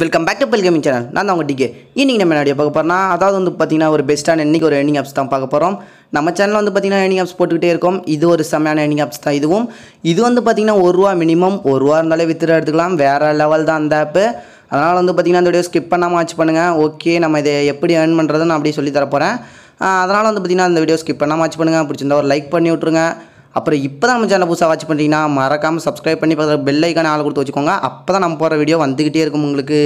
welcome back to bill gaming channel நான் தான் உங்கள் டிகே இன்னைக்கு நம்ம என்னடியை பார்க்க போகிறோம்னா அதாவது வந்து பார்த்திங்கன்னா ஒரு பெஸ்ட்டான இன்றைக்கி ஒரு ஏர்னிங் ஆப்ஸ் தான் பார்க்க போகிறோம் நம்ம சேனலில் வந்து பார்த்திங்கன்னா ஏர்னிங் ஆப்ஸ் போட்டுக்கிட்டே இருக்கும் இது ஒரு செம்மையான ஏர்னிங் ஆப்ஸ் தான் இதுவும் இது வந்து பார்த்திங்கன்னா ஒரு ரூபா மினிமம் ஒரு ரூபா இருந்தாலே வித்துட்டு எடுத்துக்கலாம் வேறு லெவல் தான் அந்த ஆப்பு அதனால் வந்து பார்த்திங்கன்னா இந்த வீடியோ ஸ்கிப் பண்ணாமல் வாட்ச் பண்ணுங்கள் ஓகே நம்ம இதை எப்படி ஏர்ன் பண்ணுறதுன்னு அப்படியே சொல்லி தரப்போகிறேன் அதனால் வந்து பார்த்திங்கன்னா அந்த வீடியோ ஸ்கிப் பண்ணாமல் வாட்ச் பண்ணுங்கள் பிடிச்சிருந்தா ஒரு லைக் பண்ணி விட்ருங்க அப்புறம் இப்போ தான் நம்ம சேனல் புதுசாக வாட்ச் பண்ணுறீங்கன்னா மறக்காமல் சப்ஸ்கிரைப் பண்ணி பார்த்து பெல் ஐக்கான ஆள் கொடுத்து வச்சுக்கோங்க அப்போ தான் நம்ம போகிற வீடியோ வந்துக்கிட்டே இருக்கும் உங்களுக்கு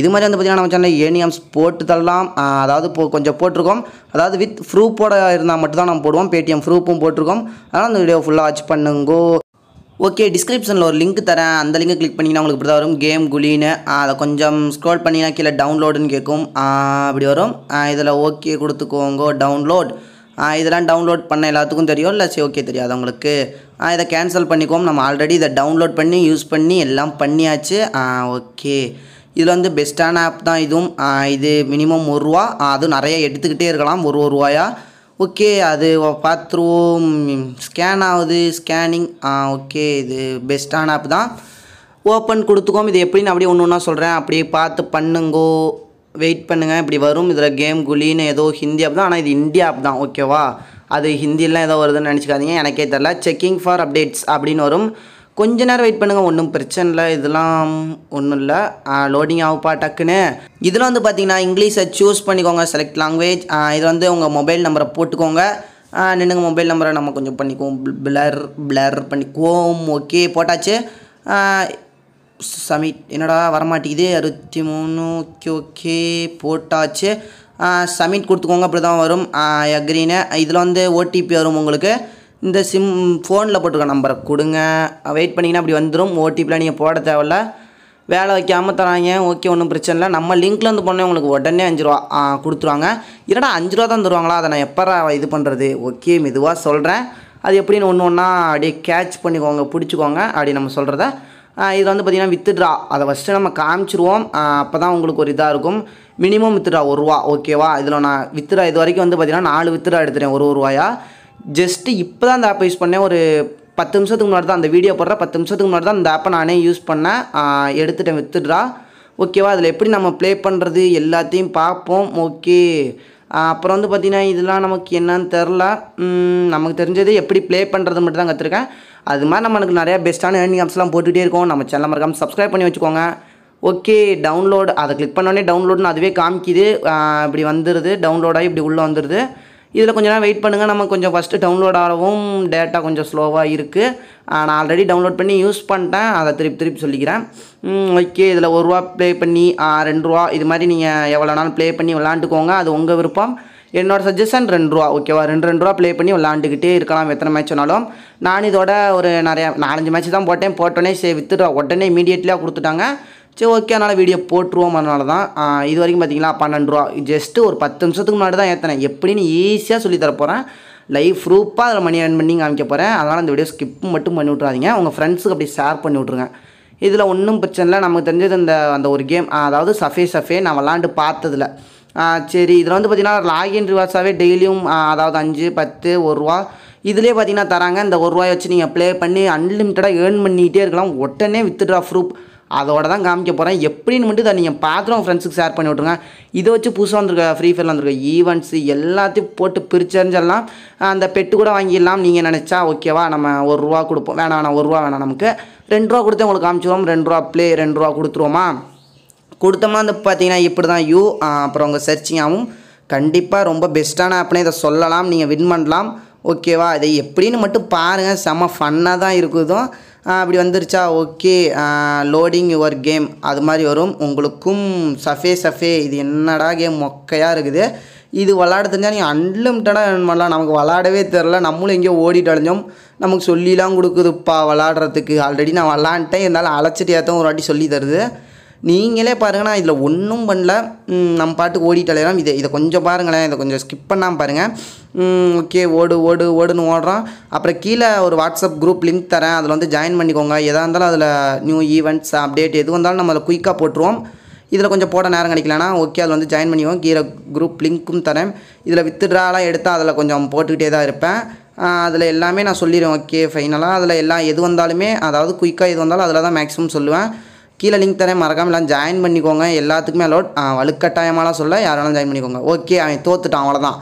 இது மாதிரி வந்து பார்த்தீங்கன்னா நம்ம சேனல் ஏனியம்ஸ் போட்டு தரலாம் அதாவது போ கொஞ்சம் போட்டிருக்கோம் அதாவது வித் ப்ரூப்போட இருந்தால் மட்டும் தான் நம்ம போடுவோம் பேடிஎம் ப்ரூஃபும் போட்டிருக்கோம் அதனால் அந்த வீடியோ ஃபுல்லாக வாட்ச் பண்ணுங்கோ ஓகே டிஸ்கிரிப்ஷனில் ஒரு லிங்க் தரேன் அந்த லிங்கை கிளிக் பண்ணிங்கன்னா உங்களுக்கு இப்படி தான் வரும் கேம் குலின்னு அதை கொஞ்சம் ஸ்க்ரோல் பண்ணிங்கன்னா கீழே டவுன்லோடுன்னு கேட்கும் அப்படி வரும் இதில் ஓகே கொடுத்துக்கோங்கோ டவுன்லோட் இதெல்லாம் டவுன்லோட் பண்ண எல்லாத்துக்கும் தெரியும் இல்லை சரி ஓகே தெரியாது உங்களுக்கு இதை கேன்சல் பண்ணிக்குவோம் நம்ம ஆல்ரெடி இதை டவுன்லோட் பண்ணி யூஸ் பண்ணி எல்லாம் பண்ணியாச்சு ஓகே இதில் வந்து பெஸ்ட்டான ஆப் தான் இதுவும் இது மினிமம் ஒரு ரூபா அதுவும் நிறைய எடுத்துக்கிட்டே இருக்கலாம் ஒரு ஒரு ரூபாயா ஓகே அது பார்த்துருவோம் ஸ்கேன் ஆகுது ஸ்கேனிங் ஓகே இது பெஸ்ட்டான ஆப் தான் ஓப்பன் கொடுத்துக்கோம் இது எப்படின்னு அப்படியே ஒன்று ஒன்றா சொல்கிறேன் அப்படியே பார்த்து பண்ணுங்கோ வெயிட் பண்ணுங்கள் இப்படி வரும் இதில் கேம் குலின்னு ஏதோ ஹிந்தி அப் தான் ஆனால் இது இந்தியா அப் தான் ஓகேவா அது ஹிந்திலாம் ஏதோ வருதுன்னு நினச்சிக்காதீங்க எனக்கே தெரில செக்கிங் ஃபார் அப்டேட்ஸ் அப்படின்னு வரும் கொஞ்ச நேரம் வெயிட் பண்ணுங்கள் ஒன்றும் பிரச்சனை இல்லை இதெல்லாம் ஒன்றும் இல்லை லோடிங் ஆகுப்பா டக்குன்னு இதில் வந்து பார்த்தீங்கன்னா இங்கிலீஷை சூஸ் பண்ணிக்கோங்க செலக்ட் லாங்குவேஜ் இதில் வந்து உங்கள் மொபைல் நம்பரை போட்டுக்கோங்க நின்னுங்க மொபைல் நம்பரை நம்ம கொஞ்சம் பண்ணிக்குவோம் பிளர் பிளர் பண்ணிக்குவோம் ஓகே போட்டாச்சு சமிட் என்னடா வரமாட்டேங்குது அறுபத்தி மூணு ஓகே ஓகே போட்டாச்சு சமிட் கொடுத்துக்கோங்க அப்படி தான் வரும் அக்ரீனு இதில் வந்து ஓடிபி வரும் உங்களுக்கு இந்த சிம் ஃபோனில் போட்டிருக்க நம்பரை கொடுங்க வெயிட் பண்ணிங்கன்னா அப்படி வந்துடும் ஓடிபிலாம் நீங்கள் போட தேவையில்ல வேலை வைக்காமல் தராங்க ஓகே ஒன்றும் பிரச்சனை இல்லை நம்ம லிங்க்லேருந்து போனே உங்களுக்கு உடனே அஞ்சு ரூபா கொடுத்துருவாங்க இல்லைடா அஞ்சு ரூபா தான் தருவாங்களா அதை நான் எப்போ இது பண்ணுறது ஓகே மெதுவாக சொல்கிறேன் அது எப்படின்னு ஒன்று ஒன்றா அப்படியே கேட்ச் பண்ணிக்கோங்க பிடிச்சிக்கோங்க அப்படி நம்ம சொல்கிறத இது வந்து பார்த்திங்கன்னா வித்துட்ரா அதை ஃபஸ்ட்டு நம்ம காமிச்சிருவோம் அப்போ தான் உங்களுக்கு ஒரு இதாக இருக்கும் மினிமம் வித்துட்ரா ஒரு ரூபா ஓகேவா இதில் நான் வித்துட்ரா இது வரைக்கும் வந்து பார்த்திங்கன்னா நாலு வித்துட்ரா எடுத்துகிறேன் ஒரு ரூபாயா ஜஸ்ட்டு இப்போ தான் அந்த ஆப்பை யூஸ் பண்ணேன் ஒரு பத்து நிமிஷத்துக்கு முன்னாடி தான் அந்த வீடியோ போடுற பத்து நிமிஷத்துக்கு முன்னாடி தான் அந்த ஆப்பை நானே யூஸ் பண்ணேன் எடுத்துகிட்டேன் வித்துட்ரா ஓகேவா அதில் எப்படி நம்ம ப்ளே பண்ணுறது எல்லாத்தையும் பார்ப்போம் ஓகே அப்புறம் வந்து பார்த்திங்கன்னா இதெல்லாம் நமக்கு என்னன்னு தெரில நமக்கு தெரிஞ்சது எப்படி ப்ளே பண்ணுறது மட்டும் தான் கற்றுருக்கேன் அது மாதிரி நம்மளுக்கு நிறையா பெஸ்ட்டான ஏர்னிங் ஆப்ஸ்லாம் போட்டுகிட்டே இருக்கோம் நம்ம சேனல் மறக்காமல் சப்ஸ்கிரைப் பண்ணி வச்சுக்கோங்க ஓகே டவுன்லோட் அதை கிளிக் பண்ணோடனே டவுன்லோடுன்னு அதுவே காமிக்குது இப்படி வந்துடுது டவுன்லோட் இப்படி உள்ளே வந்துடுது இதில் கொஞ்ச நேரம் வெயிட் பண்ணுங்கள் நம்ம கொஞ்சம் ஃபஸ்ட்டு டவுன்லோட் ஆகவும் டேட்டா கொஞ்சம் ஸ்லோவாக இருக்குது நான் ஆல்ரெடி டவுன்லோட் பண்ணி யூஸ் பண்ணிட்டேன் அதை திருப்பி திருப்பி சொல்லிக்கிறேன் ஓகே இதில் ஒரு ரூபா ப்ளே பண்ணி ரெண்டு ரூபா இது மாதிரி நீங்கள் எவ்வளோ நாள் ப்ளே பண்ணி விளாண்டுக்கோங்க அது உங்கள் விருப்பம் என்னோடய சஜஷன் ரெண்டு ரூபா ஓகேவா ரெண்டு ரெண்டு ரூபா ப்ளே பண்ணி விளாண்டுக்கிட்டே இருக்கலாம் எத்தனை மேட்ச் வேணாலும் நான் இதோட ஒரு நிறையா நாலஞ்சு மேட்ச் தான் போட்டேன் போட்டோன்னே சே வித்துடுவா உடனே இமீடியட்லியாக கொடுத்துட்டாங்க சரி ஓகே அதனால் வீடியோ போட்டுருவோம் அதனால தான் இது வரைக்கும் பார்த்தீங்களா பன்னெண்டு ரூபா ஜஸ்ட்டு ஒரு பத்து நிமிஷத்துக்கு முன்னாடி தான் ஏற்றினேன் எப்படின்னு ஈஸியாக சொல்லி தரப்போகிறேன் லைவ் ப்ரூஃபாக அதில் மணி ஏர்ன் பண்ணி காமிக்க போகிறேன் அதனால் அந்த வீடியோ ஸ்கிப் மட்டும் பண்ணி விட்றாதீங்க உங்கள் ஃப்ரெண்ட்ஸுக்கு அப்படி ஷேர் பண்ணி விட்ருங்க இதில் ஒன்றும் பிரச்சனை இல்லை நமக்கு தெரிஞ்சது அந்த அந்த ஒரு கேம் அதாவது சஃபே சஃபே நான் விளாண்டு பார்த்ததில் சரி இதில் வந்து பார்த்திங்கன்னா லாகின் ரிவார்ட்ஸாகவே டெய்லியும் அதாவது அஞ்சு பத்து ஒரு ரூபா இதிலே பார்த்திங்கன்னா தராங்க இந்த ஒரு ரூபாய் வச்சு நீங்கள் ப்ளே பண்ணி அன்லிமிட்டடாக ஏர்ன் பண்ணிக்கிட்டே இருக்கலாம் உடனே வித்ட்ரா ப்ரூஃப் அதோட தான் காமிக்க போகிறேன் எப்படின்னு மட்டும் இதை நீங்கள் பார்க்குறோம் உங்கள் ஃப்ரெண்ட்ஸுக்கு ஷேர் பண்ணி விட்ருங்க இதை வச்சு புதுசாக வந்திருக்க ஃப்ரீ ஃபயரில் வந்திருக்க ஈவெண்ட்ஸ் எல்லாத்தையும் போட்டு பிரிச்சறிஞ்செல்லாம் அந்த பெட்டு கூட வாங்கிடலாம் நீங்கள் நினச்சா ஓகேவா நம்ம ஒரு ரூபா கொடுப்போம் வேணாம் வேணாம் ஒரு ரூபா வேணாம் நமக்கு ரெண்டு ரூபா கொடுத்து உங்களுக்கு காமிச்சிடுவோம் ரெண்டு ரூபா ப்ளே ரெண்டு ரூபா கொடுத்துருவோமா கொடுத்தோம்னா வந்து பார்த்தீங்கன்னா இப்படி தான் யூ அப்புறம் உங்கள் சர்ச்சிங்காகவும் கண்டிப்பாக ரொம்ப பெஸ்ட்டான ஆப்னே இதை சொல்லலாம் நீங்கள் வின் பண்ணலாம் ஓகேவா இதை எப்படின்னு மட்டும் பாருங்கள் செம்ம ஃபன்னாக தான் இருக்குதும் அப்படி வந்துருச்சா ஓகே லோடிங் யுவர் கேம் அது மாதிரி வரும் உங்களுக்கும் சஃபே சஃபே இது என்னடா கேம் மொக்கையாக இருக்குது இது விளாட தெரிஞ்சால் நீங்கள் அன்லிமிட்டடாக ஏர்ன் பண்ணலாம் நமக்கு விளாடவே தெரில நம்மளும் எங்கேயோ ஓடிட்டு அழிஞ்சோம் நமக்கு சொல்லிலாம் கொடுக்குதுப்பா விளாட்றதுக்கு ஆல்ரெடி நான் விளாண்ட்டேன் இருந்தாலும் அழைச்சிட்டு ஏற்ற ஒரு வாட்டி சொல்லி தருது நீங்களே பாருங்கண்ணா இதில் ஒன்றும் பண்ணல நம்ம பாட்டுக்கு ஓடிட்டாலும் இதை இதை கொஞ்சம் பாருங்களேன் இதை கொஞ்சம் ஸ்கிப் பண்ணாமல் பாருங்கள் ஓகே ஓடு ஓடு ஓடுன்னு ஓடுறோம் அப்புறம் கீழே ஒரு வாட்ஸ்அப் குரூப் லிங்க் தரேன் அதில் வந்து ஜாயின் பண்ணிக்கோங்க எதாக இருந்தாலும் அதில் நியூ ஈவெண்ட்ஸ் அப்டேட் எது வந்தாலும் நம்ம அதில் குயிக்காக போட்டுருவோம் இதில் கொஞ்சம் போட நேரம் கிடைக்கலனா ஓகே அதில் வந்து ஜாயின் பண்ணிக்கோங்க கீழே குரூப் லிங்க்கும் தரேன் இதில் வித்ட்ராலாம் எடுத்தால் அதில் கொஞ்சம் போட்டுக்கிட்டே தான் இருப்பேன் அதில் எல்லாமே நான் சொல்லிடுவேன் ஓகே ஃபைனலாக அதில் எல்லாம் எது வந்தாலுமே அதாவது குயிக்காக எது வந்தாலும் அதில் தான் மேக்ஸிமம் சொல்லுவேன் கீழே லிங்க் தரேன் மறக்காம எல்லாம் ஜாயின் பண்ணிக்கோங்க எல்லாத்துக்குமே அலோட் வலுக்கட்டாயமாலாம் சொல்ல யாராலும் ஜாயின் பண்ணிக்கோங்க ஓகே அவன் தோத்துட்டான் அவ்வளோதான்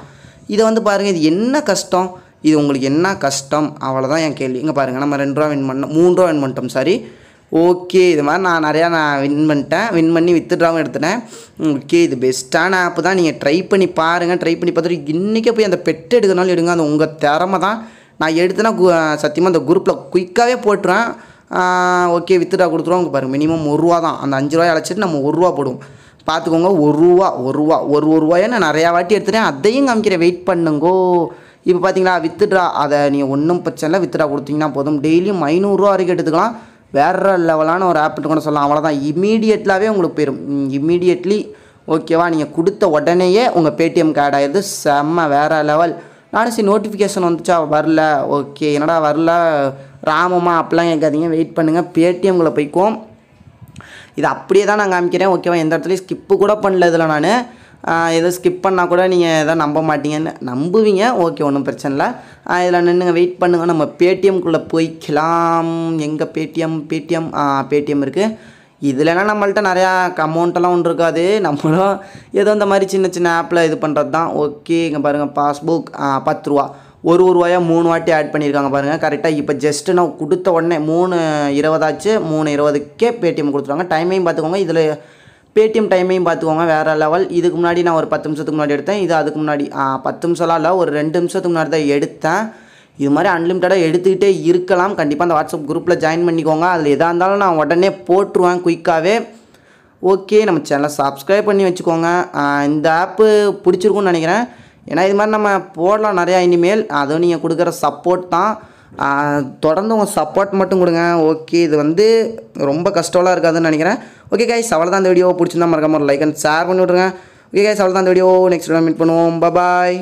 இதை வந்து பாருங்கள் இது என்ன கஷ்டம் இது உங்களுக்கு என்ன கஷ்டம் அவ்வளோதான் என் கேள்வி இங்கே பாருங்கள் நம்ம ரெண்டு ரூபா வின் பண்ணோம் மூணு ரூபா வின் பண்ணிட்டோம் சாரி ஓகே இது மாதிரி நான் நிறையா நான் வின் பண்ணிட்டேன் வின் பண்ணி வித்துட்ராவும் எடுத்துட்டேன் ஓகே இது பெஸ்ட்டான ஆப் தான் நீங்கள் ட்ரை பண்ணி பாருங்கள் ட்ரை பண்ணி பார்த்துட்டு இன்றைக்கே போய் அந்த பெட் எடுக்கிறனாலும் எடுங்க அந்த உங்கள் திறமை தான் நான் எடுத்தேன்னா சத்தியமாக அந்த குரூப்பில் குயிக்காகவே போட்டுருவேன் ஓகே வித்துடா கொடுத்துருவோம் பாருங்கள் மினிமம் ஒரு ரூபா தான் அந்த அஞ்சு ரூபாய் அழைச்சிட்டு நம்ம ஒரு ரூபா போடுவோம் பார்த்துக்கோங்க ஒரு ரூபா ஒரு ரூபா ஒரு ஒரு ரூபாயே நான் நிறையா வாட்டி எடுத்துகிட்டேன் அதையும் காமிக்கிறேன் வெயிட் பண்ணுங்கோ இப்போ பார்த்தீங்களா வித்துட்ரா அதை நீங்கள் ஒன்றும் பிரச்சனை இல்லை வித்துட்ரா கொடுத்தீங்கன்னா போதும் டெய்லியும் ஐநூறுரூவா வரைக்கும் எடுத்துக்கலாம் வேற லெவலான ஒரு ஆப்னு கூட சொல்லலாம் அவ்வளோதான் இமீடியட்லாகவே உங்களுக்கு போயிடும் இம்மீடியட்லி ஓகேவா நீங்கள் கொடுத்த உடனேயே உங்கள் பேடிஎம் கார்டு செம்ம வேறு லெவல் நானும் சரி நோட்டிஃபிகேஷன் வந்துச்சா வரல ஓகே என்னடா வரல ராமமா அப்படிலாம் கேட்காதீங்க வெயிட் பண்ணுங்கள் பேடிஎம்களை போய்க்குவோம் இது அப்படியே தான் நான் காமிக்கிறேன் ஓகேவா எந்த இடத்துலையும் ஸ்கிப்பு கூட பண்ணல இதில் நான் எதுவும் ஸ்கிப் பண்ணால் கூட நீங்கள் எதாவது நம்ப மாட்டீங்கன்னு நம்புவீங்க ஓகே ஒன்றும் பிரச்சனை இல்லை இதில் நின்றுங்க வெயிட் பண்ணுங்கள் நம்ம பேடிஎம்குள்ளே போய்க்கலாம் எங்கே பேடிஎம் பேடிஎம் பேடிஎம் இருக்குது இதுலனா நம்மள்ட்ட நிறையா அமௌண்ட்டெல்லாம் ஒன்று இருக்காது நம்மளும் ஏதோ இந்த மாதிரி சின்ன சின்ன ஆப்பில் இது பண்ணுறது தான் ஓகே இங்கே பாருங்கள் பாஸ்புக் பத்து ரூபா ஒரு ஒரு ரூபாயாக மூணு வாட்டி ஆட் பண்ணியிருக்காங்க பாருங்கள் கரெக்டாக இப்போ ஜஸ்ட்டு நான் கொடுத்த உடனே மூணு இருபதாச்சு மூணு இருபதுக்கே பேடிஎம் கொடுத்துருவாங்க டைமையும் பார்த்துக்கோங்க இதில் பேடிஎம் டைமையும் பார்த்துக்கோங்க வேறு லெவல் இதுக்கு முன்னாடி நான் ஒரு பத்து நிமிஷத்துக்கு முன்னாடி எடுத்தேன் இது அதுக்கு முன்னாடி பத்து நிமிஷம்லாம் இல்லை ஒரு ரெண்டு நிமிஷத்துக்கு முன்னாடி தான் எடுத்தேன் இது மாதிரி அன்லிமிட்டடாக எடுத்துக்கிட்டே இருக்கலாம் கண்டிப்பாக அந்த வாட்ஸ்அப் குரூப்பில் ஜாயின் பண்ணிக்கோங்க அதில் எதாக இருந்தாலும் நான் உடனே போட்டுருவேன் குயிக்காகவே ஓகே நம்ம சேனலை சப்ஸ்கிரைப் பண்ணி வச்சுக்கோங்க இந்த ஆப்பு பிடிச்சிருக்குன்னு நினைக்கிறேன் ஏன்னா இது மாதிரி நம்ம போடலாம் நிறையா இனிமேல் அதுவும் நீங்கள் கொடுக்குற சப்போர்ட் தான் தொடர்ந்து உங்கள் சப்போர்ட் மட்டும் கொடுங்க ஓகே இது வந்து ரொம்ப கஷ்டம்லாம் இருக்காதுன்னு நினைக்கிறேன் ஓகே கைஸ் தான் இந்த வீடியோ பிடிச்சிருந்தா மறக்காம ஒரு லைக் அண்ட் ஷேர் பண்ணி விட்ருங்க ஓகே கைஸ் தான் இந்த வீடியோ நெக்ஸ்ட் வீடியோ மீட் பண்ணுவோம் பாய்